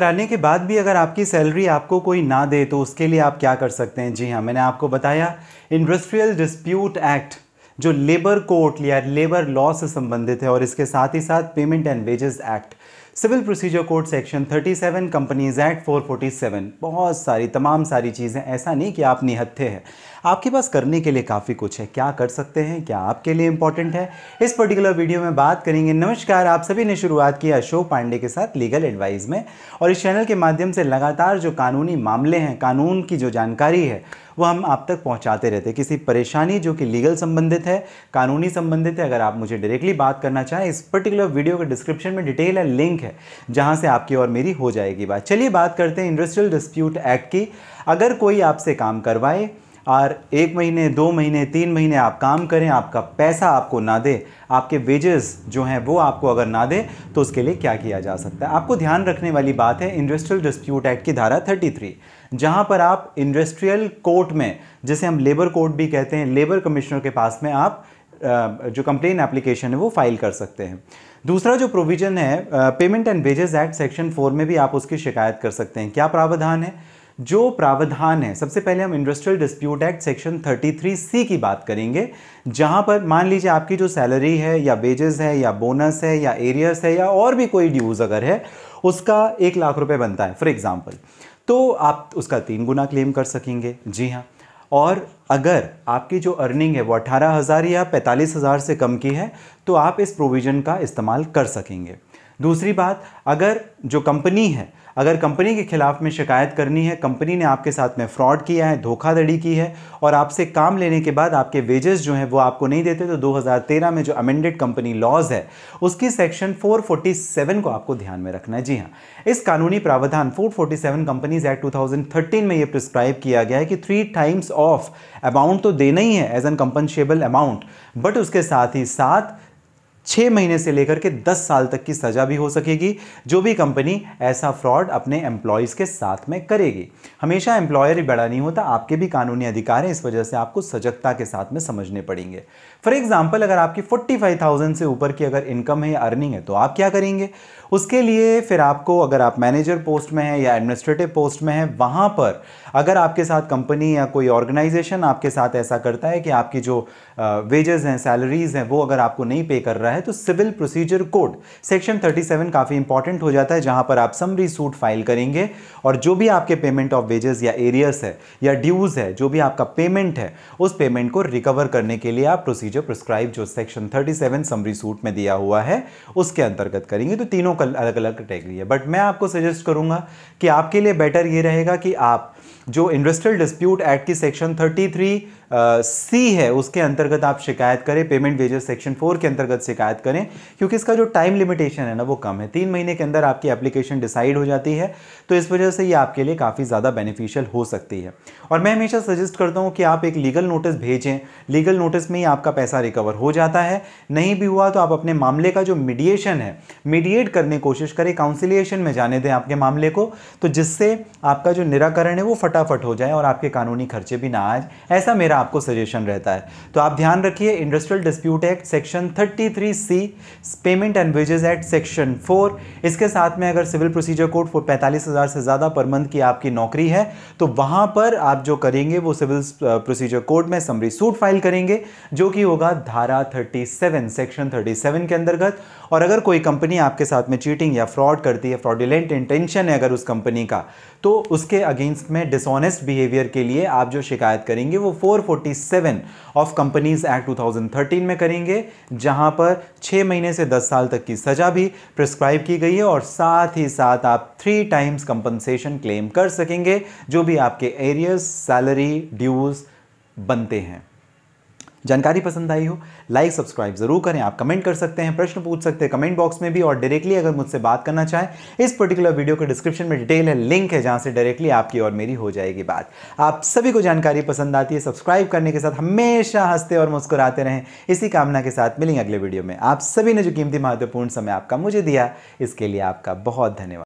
कराने के बाद भी अगर आपकी सैलरी आपको कोई ना दे तो उसके लिए आप क्या कर सकते हैं जी हाँ मैंने आपको बताया इंडस्ट्रियल डिस्प्यूट एक्ट जो लेबर कोर्ट या लेबर लॉ से संबंधित है और इसके साथ ही साथ payment and wages act civil procedure code section 37 companies act 447 बहुत सारी तमाम सारी चीज़ें ऐसा नहीं कि आप निहत्थे हैं आपके पास करने के लिए काफ़ी कुछ है क्या कर सकते हैं क्या आपके लिए इंपॉर्टेंट है इस पर्टिकुलर वीडियो में बात करेंगे नमस्कार आप सभी ने शुरुआत की अशोक पांडे के साथ लीगल एडवाइस में और इस चैनल के माध्यम से लगातार जो कानूनी मामले हैं कानून की जो जानकारी है वो हम आप तक पहुँचाते रहते किसी परेशानी जो कि लीगल संबंधित है कानूनी संबंधित है अगर आप मुझे डायरेक्टली बात करना चाहें इस पर्टिकुलर वीडियो के डिस्क्रिप्शन में डिटेल है लिंक है जहाँ से आपकी और मेरी हो जाएगी बात चलिए बात करते हैं इंडस्ट्रियल डिस्प्यूट एक्ट की अगर कोई आपसे काम करवाए और एक महीने दो महीने तीन महीने आप काम करें आपका पैसा आपको ना दे आपके वेजेस जो हैं वो आपको अगर ना दे तो उसके लिए क्या किया जा सकता है आपको ध्यान रखने वाली बात है इंडस्ट्रियल डिस्प्यूट एक्ट की धारा 33 जहां पर आप इंडस्ट्रियल कोर्ट में जिसे हम लेबर कोर्ट भी कहते हैं लेबर कमिश्नर के पास में आप जो कंप्लेन एप्लीकेशन है वो फाइल कर सकते हैं दूसरा जो प्रोविज़न है payment and wages act section four में भी आप उसकी शिकायत कर सकते हैं क्या प्रावधान है जो प्रावधान है सबसे पहले हम industrial dispute act section 33 C की बात करेंगे जहां पर मान लीजिए आपकी जो सैलरी है या वेजेस है या बोनस है या एरियर्स है या और भी कोई ड्यूज़ अगर है उसका एक लाख रुपए बनता है फॉर एग्जाम्पल तो आप उसका तीन गुना क्लेम कर सकेंगे जी हाँ और अगर आपकी जो अर्निंग है वो अट्ठारह हज़ार या पैंतालीस हज़ार से कम की है तो आप इस प्रोविज़न का इस्तेमाल कर सकेंगे दूसरी बात अगर जो कंपनी है अगर कंपनी के खिलाफ़ में शिकायत करनी है कंपनी ने आपके साथ में फ्रॉड किया है धोखाधड़ी की है और आपसे काम लेने के बाद आपके वेजेस जो हैं वो आपको नहीं देते तो 2013 में जो अमेंडेड कंपनी लॉज है उसकी सेक्शन 447 को आपको ध्यान में रखना है जी हाँ इस कानूनी प्रावधान 447 कंपनीज एक्ट टू में ये प्रिस्क्राइब किया गया है कि थ्री टाइम्स ऑफ अमाउंट तो देना ही है as an compensable amount but उसके साथ ही साथ छः महीने से लेकर के दस साल तक की सज़ा भी हो सकेगी जो भी कंपनी ऐसा फ्रॉड अपने एम्प्लॉयज़ के साथ में करेगी हमेशा एम्प्लॉयर ही बड़ा नहीं होता आपके भी कानूनी अधिकार हैं इस वजह से आपको सजगता के साथ में समझने पड़ेंगे फॉर एग्जाम्पल अगर आपकी 45,000 से ऊपर की अगर इनकम है या अर्निंग है तो आप क्या करेंगे उसके लिए फिर आपको अगर आप मैनेजर पोस्ट में हैं या एडमिनिस्ट्रेटिव पोस्ट में हैं वहाँ पर अगर आपके साथ कंपनी या कोई ऑर्गेनाइजेशन आपके साथ ऐसा करता है कि आपकी जो वेजेज हैं सैलरीज़ हैं वो अगर आपको नहीं पे कर रहा रहा है तो सिविल प्रोसीजर कोड सेक्शन 37 काफ़ी इंपॉर्टेंट हो जाता है जहां पर आप समरी सूट फाइल करेंगे और जो भी आपके पेमेंट ऑफ वेजेस या एरियस है या ड्यूज़ है जो भी आपका पेमेंट है उस पेमेंट को रिकवर करने के लिए आप प्रोसीजर प्रिस्क्राइब जो सेक्शन थर्टी समरी सूट में दिया हुआ है उसके अंतर्गत करेंगे तो तीनों अलग अलग कैटेगरी है बट मैं आपको सजेस्ट करूंगा कि आपके लिए बेटर ये रहेगा कि आप जो इंडस्ट्रियल डिस्प्यूट एक्ट की सेक्शन 33 सी uh, है उसके अंतर्गत आप शिकायत करें पेमेंट वेजेस सेक्शन 4 के अंतर्गत शिकायत करें क्योंकि इसका जो टाइम लिमिटेशन है ना वो कम है तीन महीने के अंदर आपकी एप्लीकेशन डिसाइड हो जाती है तो इस वजह से ये आपके लिए काफ़ी ज़्यादा बेनिफिशियल हो सकती है और मैं हमेशा सजेस्ट करता हूँ कि आप एक लीगल नोटिस भेजें लीगल नोटिस में ही आपका पैसा रिकवर हो जाता है नहीं भी हुआ तो आप अपने मामले का जो मीडिएशन है मीडिएट करने कोशिश करें काउंसिलिएशन में जाने दें आपके मामले को तो जिससे आपका जो निराकरण है वो फटाफट हो जाएं और आपके कानूनी खर्चे भी ना आए ऐसा मेरा आपको सजेशन रहता है तो आप ध्यान रखिए industrial dispute act section 33 C payment and wages act section 4 इसके साथ में अगर सिविल प्रोसीजर कोड फोर पैंतालीस हज़ार से ज़्यादा पर मंथ की आपकी नौकरी है तो वहाँ पर आप जो करेंगे वो सिविल प्रोसीजर कोड में समरी सूट फाइल करेंगे जो कि होगा धारा सेवन सेक्शन सेवन के अंतर्गत और अगर कोई कंपनी आपके साथ में चीटिंग या फ्रॉड करती है फ्रॉडुलेंट इंटेंशन है अगर उस कंपनी का तो उसके अगेंस्ट में डिसऑनेस्ट बिहेवियर के लिए आप जो शिकायत करेंगे वो 447 ऑफ कंपनीज एक्ट 2013 में करेंगे जहां पर छः महीने से दस साल तक की सज़ा भी प्रिस्क्राइब की गई है और साथ ही साथ आप थ्री टाइम्स कंपनसेशन क्लेम कर सकेंगे जो भी आपके एरियस सैलरी ड्यूज़ बनते हैं जानकारी पसंद आई हो लाइक सब्सक्राइब जरूर करें आप कमेंट कर सकते हैं प्रश्न पूछ सकते हैं कमेंट बॉक्स में भी और डायरेक्टली अगर मुझसे बात करना चाहें इस पर्टिकुलर वीडियो के डिस्क्रिप्शन में डिटेल है लिंक है जहाँ से डायरेक्टली आपकी और मेरी हो जाएगी बात आप सभी को जानकारी पसंद आती है सब्सक्राइब करने के साथ हमेशा हंसते और मुस्कुराते रहें इसी कामना के साथ मिलेंगे अगले वीडियो में आप सभी ने जो कीमती महत्वपूर्ण समय आपका मुझे दिया इसके लिए आपका बहुत धन्यवाद